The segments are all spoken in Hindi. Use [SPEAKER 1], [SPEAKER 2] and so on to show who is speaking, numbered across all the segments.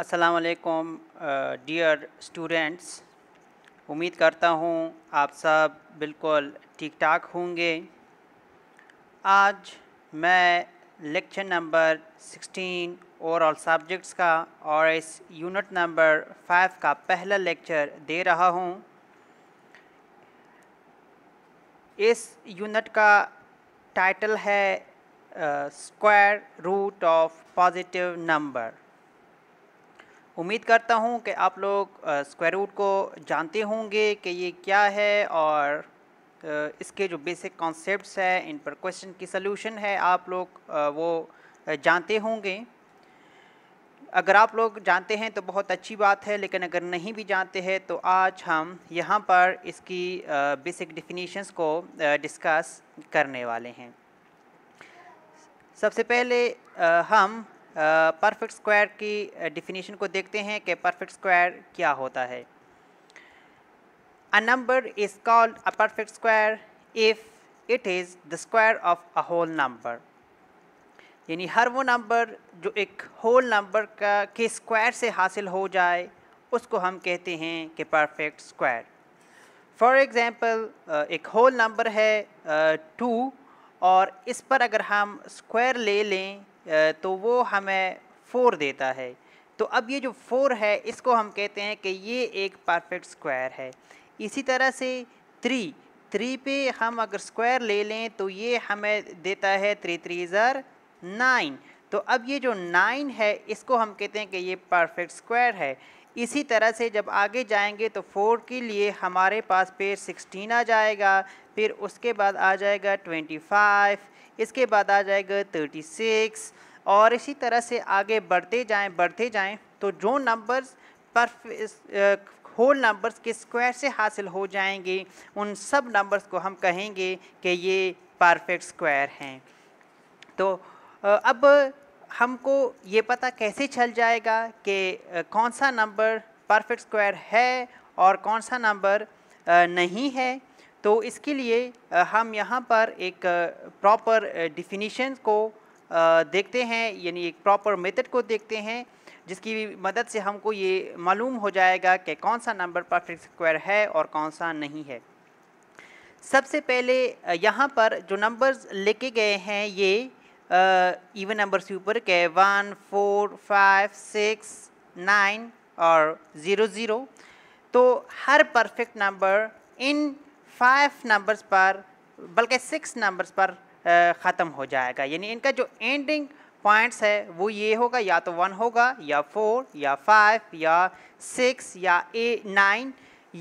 [SPEAKER 1] असलकुम डियर स्टूडेंट्स उम्मीद करता हूँ आप सब बिल्कुल ठीक ठाक होंगे आज मैं लेक्चर नंबर 16 ओवरऑल सब्जेक्ट्स का और इस यूनिट नंबर 5 का पहला लेक्चर दे रहा हूँ इस यूनिट का टाइटल है square root of positive number उम्मीद करता हूँ कि आप लोग स्क्वायर रूट को जानते होंगे कि ये क्या है और इसके जो बेसिक कॉन्सेप्ट्स हैं इन पर क्वेश्चन की सलूशन है आप लोग वो जानते होंगे अगर आप लोग जानते हैं तो बहुत अच्छी बात है लेकिन अगर नहीं भी जानते हैं तो आज हम यहाँ पर इसकी बेसिक डिफिनीशंस को डिस्कस करने वाले हैं सबसे पहले हम परफेक्ट स्क्वायर की डिफिनीशन को देखते हैं कि परफेक्ट स्क्वायर क्या होता है a number is called a perfect square if it is the square of a whole number यानी हर वो नंबर जो एक होल नंबर का के स्क्वायर से हासिल हो जाए उसको हम कहते हैं कि परफेक्ट स्क्वायर फॉर एग्ज़ाम्पल एक होल नंबर है टू और इस पर अगर हम स्क्वायर ले लें तो वो हमें फोर देता है तो अब ये जो फोर है इसको हम कहते हैं कि ये एक परफेक्ट स्क्वायर है इसी तरह से थ्री थ्री पे हम अगर स्क्वायर ले लें तो ये हमें देता है थ्री थ्री ज़र नाइन तो अब ये जो नाइन है इसको हम कहते हैं कि ये परफेक्ट स्क्वायर है इसी तरह से जब आगे जाएंगे तो फोर के लिए हमारे पास फिर सिक्सटीन आ जाएगा फिर उसके बाद आ जाएगा ट्वेंटी फाइव इसके बाद आ जाएगा थर्टी सिक्स और इसी तरह से आगे बढ़ते जाएं बढ़ते जाएं तो जो नंबर्स पर होल नंबर्स के स्क्वायर से हासिल हो जाएंगे उन सब नंबर्स को हम कहेंगे कि ये परफेक्ट स्क्वायर हैं तो अब हमको ये पता कैसे चल जाएगा कि कौन सा नंबर परफेक्ट स्क्वायर है और कौन सा नंबर नहीं है तो इसके लिए हम यहाँ पर एक प्रॉपर डिफिनीशन को देखते हैं यानी एक प्रॉपर मेथड को देखते हैं जिसकी मदद से हमको ये मालूम हो जाएगा कि कौन सा नंबर परफेक्ट स्क्वायर है और कौन सा नहीं है सबसे पहले यहाँ पर जो नंबर्स लेके गए हैं ये इवन नंबर के ऊपर के one four five six nine और ज़ीरो ज़ीरो तो हर परफेक्ट नंबर इन फाइव नंबर्स पर बल्कि सिक्स नंबर्स पर ख़त्म हो जाएगा यानी इनका जो एंडिंग पॉइंट्स है वो ये होगा या तो वन होगा या फोर या फाइव या सिक्स या ए नाइन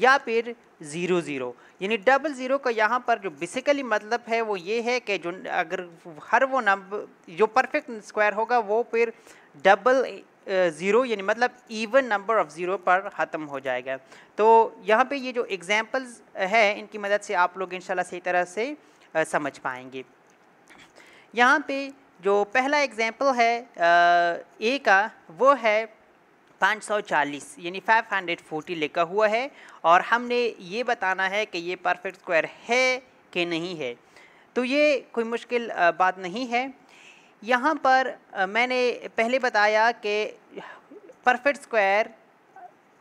[SPEAKER 1] या फिर ज़ीरो ज़ीरो यानी डबल ज़ीरो का यहाँ पर जो बेसिकली मतलब है वो ये है कि जो अगर हर वो नंबर जो परफेक्ट स्क्वायर होगा वो फिर डबल ज़ीरो यानी मतलब इवन नंबर ऑफ़ ज़ीरो पर ख़त्म हो जाएगा तो यहाँ पे ये जो एग्ज़ाम्पल्स है इनकी मदद से आप लोग इन सही तरह से समझ पाएंगे यहाँ पे जो पहला एग्ज़ाम्पल है ए का वो है 540 यानी 540 लिखा हुआ है और हमने ये बताना है कि ये परफेक्ट स्क्वायर है कि नहीं है तो ये कोई मुश्किल बात नहीं है यहाँ पर मैंने पहले बताया कि परफेक्ट स्क्वायर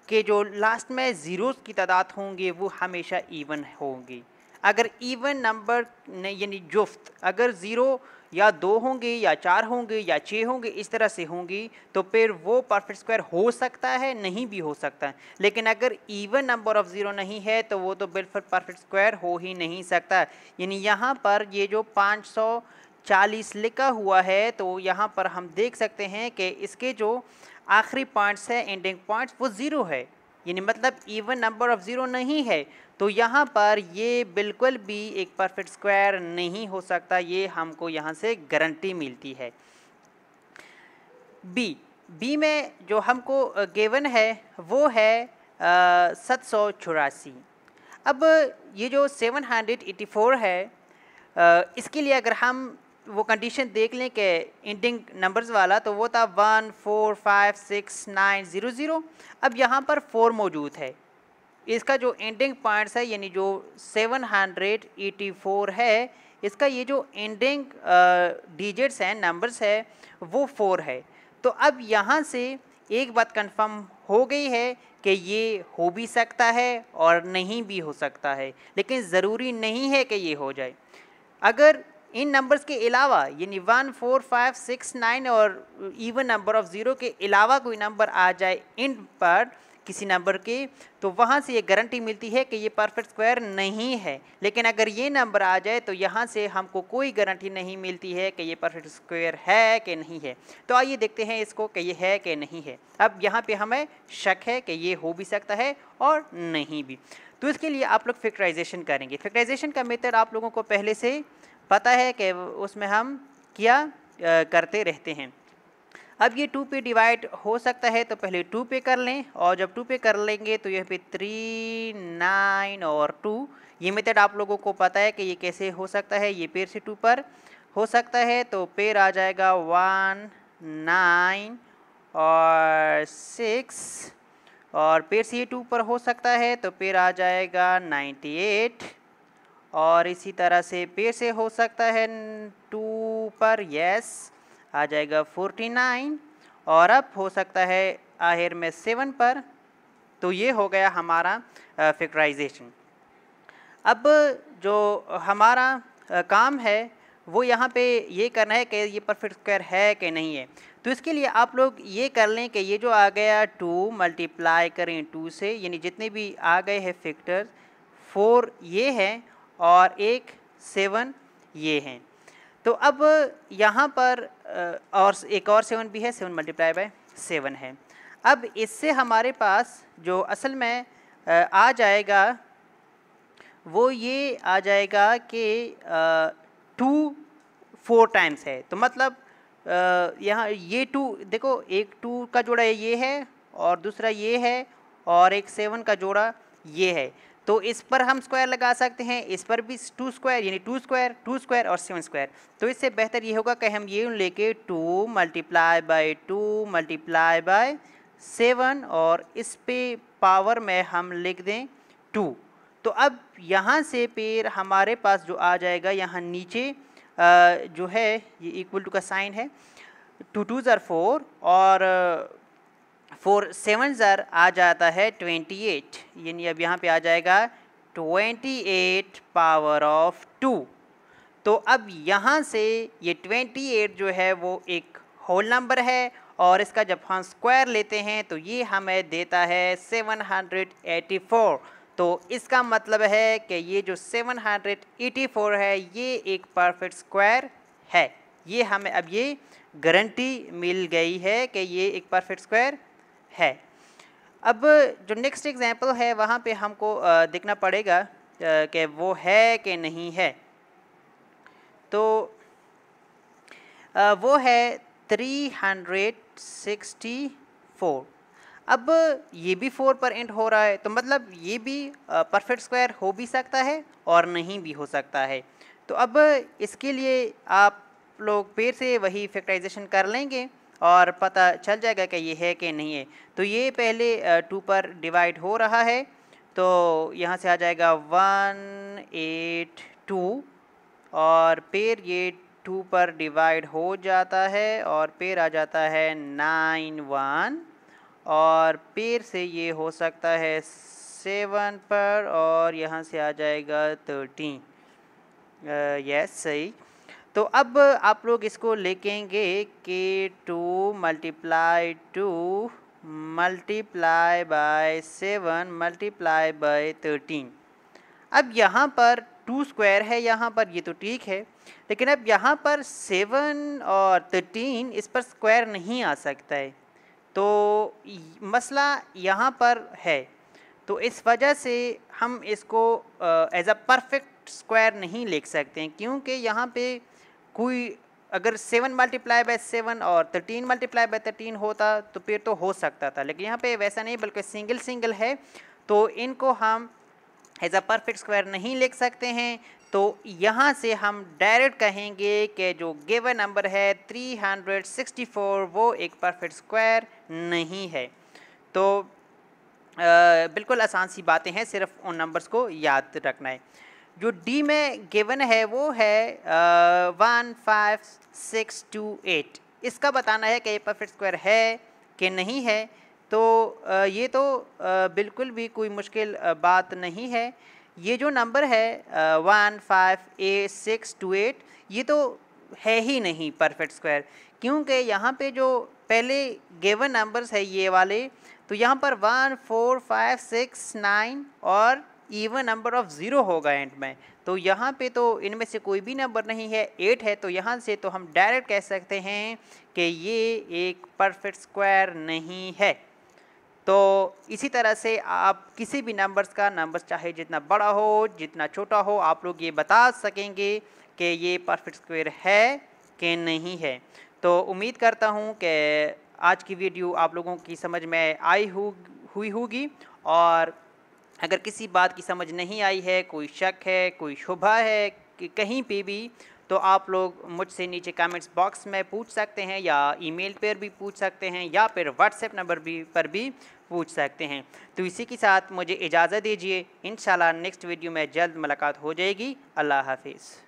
[SPEAKER 1] के जो लास्ट में ज़ीरो की तादाद होंगे वो हमेशा इवन होंगी अगर इवन नंबर यानी जुफ्त अगर ज़ीरो या दो होंगे या चार होंगे या छः होंगे इस तरह से होंगी तो फिर वो परफेक्ट स्क्वायर हो सकता है नहीं भी हो सकता है लेकिन अगर इवन नंबर ऑफ़ ज़ीरो नहीं है तो वो तो बिल्कुल परफेक्ट स्क्वायर हो ही नहीं सकता यानी यहाँ पर ये जो पाँच सौ चालीस लिखा हुआ है तो यहाँ पर हम देख सकते हैं कि इसके जो आखिरी पॉइंट्स है एंडिंग पॉइंट्स वो ज़ीरो है यानी मतलब इवन नंबर ऑफ़ ज़ीरो नहीं है तो यहाँ पर ये बिल्कुल भी एक परफेक्ट स्क्वायर नहीं हो सकता ये हमको यहाँ से गारंटी मिलती है बी बी में जो हमको गेवन है वो है सत सौ चौरासी अब ये जो सेवन हंड्रेड एटी फोर है आ, इसके लिए अगर हम वो कंडीशन देख लें कि इंडिंग नंबर्स वाला तो वो था one four five six nine zero zero अब यहाँ पर फोर मौजूद है इसका जो एंडिंग पॉइंट्स है यानी जो सेवन हंड्रेड एटी फोर है इसका ये जो एंडिंग डिजिट्स हैं नंबर्स है वो फोर है तो अब यहाँ से एक बात कंफर्म हो गई है कि ये हो भी सकता है और नहीं भी हो सकता है लेकिन ज़रूरी नहीं है कि ये हो जाए अगर इन नंबर्स के अलावा यानी one four five six nine और इवन नंबर ऑफ ज़ीरो के अलावा कोई नंबर आ जाए इन पर किसी नंबर के तो वहाँ से ये गारंटी मिलती है कि ये परफेक्ट स्क्वायर नहीं है लेकिन अगर ये नंबर आ जाए तो यहाँ से हमको कोई गारंटी नहीं मिलती है कि ये परफेक्ट स्क्वायर है कि नहीं है तो आइए देखते हैं इसको कि ये है कि नहीं है अब यहाँ पे हमें शक है कि ये हो भी सकता है और नहीं भी तो इसके लिए आप लोग फैक्टराइजेशन करेंगे फैक्टराइजेशन का मेथड आप लोगों को पहले से पता है कि उसमें हम क्या करते रहते हैं अब ये टू पे डिवाइड हो सकता है तो पहले टू पे कर लें और जब टू पे कर लेंगे तो यह पे थ्री नाइन और टू ये मेथड आप लोगों को पता है कि ये कैसे हो सकता है ये पेड़ से टू पर हो सकता है तो पेड़ आ जाएगा वन नाइन और सिक्स और पेड़ से ये टू पर हो सकता है तो पेड़ आ जाएगा नाइन्टी एट और इसी तरह से पे से हो सकता है टू पर यस आ जाएगा फोर्टी नाइन और अब हो सकता है आहिर में सेवन पर तो ये हो गया हमारा फिक्राइजेशन अब जो हमारा काम है वो यहाँ पे ये करना है कि ये परफेक्ट स्क्वायर है कि नहीं है तो इसके लिए आप लोग ये कर लें कि ये जो आ गया टू मल्टीप्लाई करें टू से यानी जितने भी आ गए हैं फैक्टर्स फोर ये है और एक सेवन ये हैं तो अब यहाँ पर और एक और सेवन भी है सेवन मल्टीप्लाई बाय सेवन है अब इससे हमारे पास जो असल में आ जाएगा वो ये आ जाएगा कि टू फोर टाइम्स है तो मतलब यहाँ ये टू देखो एक टू का जोड़ा ये है और दूसरा ये है और एक सेवन का जोड़ा ये है तो इस पर हम स्क्वायर लगा सकते हैं इस पर भी टू स्क्वायर यानी टू स्क्वायर टू स्क्वायर और सेवन स्क्वायर तो इससे बेहतर ये होगा कि हम ये लेके two multiply by two multiply by seven और इस पे पावर में हम लिख दें टू तो अब यहाँ से पेर हमारे पास जो आ जाएगा यहाँ नीचे जो है ये इक्वल टू का साइन है टू टू ज़र फोर और फोर सेवन ज़र आ जाता है ट्वेंटी एट यानी अब यहाँ पे आ जाएगा twenty eight power of two तो अब यहाँ से ये ट्वेंटी एट जो है वो एक होल नंबर है और इसका जब हम स्क्वायर लेते हैं तो ये हमें देता है सेवन हंड्रेड एटी फोर तो इसका मतलब है कि ये जो सेवन हंड्रेड एटी फोर है ये एक परफेक्ट स्क्वायर है ये हमें अब ये गारंटी मिल गई है कि ये एक परफेक्ट स्क्वायर है अब जो नेक्स्ट एग्जाम्पल है वहाँ पे हमको देखना पड़ेगा कि वो है कि नहीं है तो वो है थ्री हंड्रेड सिक्सटी फोर अब ये भी फोर पर एंड हो रहा है तो मतलब ये भी परफेक्ट स्क्वायर हो भी सकता है और नहीं भी हो सकता है तो अब इसके लिए आप लोग फिर से वही फैक्टराइजेशन कर लेंगे और पता चल जाएगा कि ये है कि नहीं है तो ये पहले टू पर डिवाइड हो रहा है तो यहाँ से आ जाएगा वन एट टू और पेड़ ये टू पर डिवाइड हो जाता है और पेड़ आ जाता है नाइन वन और पेड़ से ये हो सकता है सेवन पर और यहाँ से आ जाएगा थर्टीन यस सही तो अब आप लोग इसको लिखेंगे के two multiply two multiply by seven multiply by thirteen अब यहाँ पर टू स्क्वायर है यहाँ पर ये तो ठीक है लेकिन अब यहाँ पर सेवन और थर्टीन इस पर स्क्वायर नहीं आ सकता है तो मसला यहाँ पर है तो इस वजह से हम इसको एज अ परफेक्ट स्क्वायर नहीं लिख सकते हैं क्योंकि यहाँ पे कोई अगर सेवन मल्टीप्लाई बाय सेवन और थर्टीन मल्टीप्लाई बाय थर्टीन होता तो फिर तो हो सकता था लेकिन यहाँ पे वैसा नहीं बल्कि सिंगल सिंगल है तो इनको हम एज अ परफेक्ट स्क्वायर नहीं लिख सकते हैं तो यहाँ से हम डायरेक्ट कहेंगे कि जो गिवन नंबर है 364 वो एक परफेक्ट स्क्वायर नहीं है तो आ, बिल्कुल आसान सी बातें हैं सिर्फ उन नंबर्स को याद रखना है जो डी में गिवन है वो है one five six two eight इसका बताना है कि ये परफेक्ट स्क्वायर है कि नहीं है तो आ, ये तो आ, बिल्कुल भी कोई मुश्किल बात नहीं है ये जो नंबर है one five A six two eight ये तो है ही नहीं परफेक्ट स्क्वायर क्योंकि यहाँ पे जो पहले गिवन नंबर्स है ये वाले तो यहाँ पर one four five six nine और ईवन नंबर ऑफ ज़ीरो होगा एंड में तो यहाँ पे तो इनमें से कोई भी नंबर नहीं है एट है तो यहाँ से तो हम डायरेक्ट कह सकते हैं कि ये एक परफेक्ट स्क्वायर नहीं है तो इसी तरह से आप किसी भी नंबर्स का नंबर चाहे जितना बड़ा हो जितना छोटा हो आप लोग ये बता सकेंगे कि ये परफेक्ट स्क्वायर है कि नहीं है तो उम्मीद करता हूँ कि आज की वीडियो आप लोगों की समझ में आई हुई होगी और अगर किसी बात की समझ नहीं आई है कोई शक है कोई शुभा है कि कहीं पे भी तो आप लोग मुझसे नीचे कमेंट्स बॉक्स में पूछ सकते हैं या ईमेल पर भी पूछ सकते हैं या फिर व्हाट्सएप नंबर भी पर भी पूछ सकते हैं तो इसी के साथ मुझे इजाज़त दीजिए इन नेक्स्ट वीडियो में जल्द मुलाकात हो जाएगी अल्लाह हाफिज़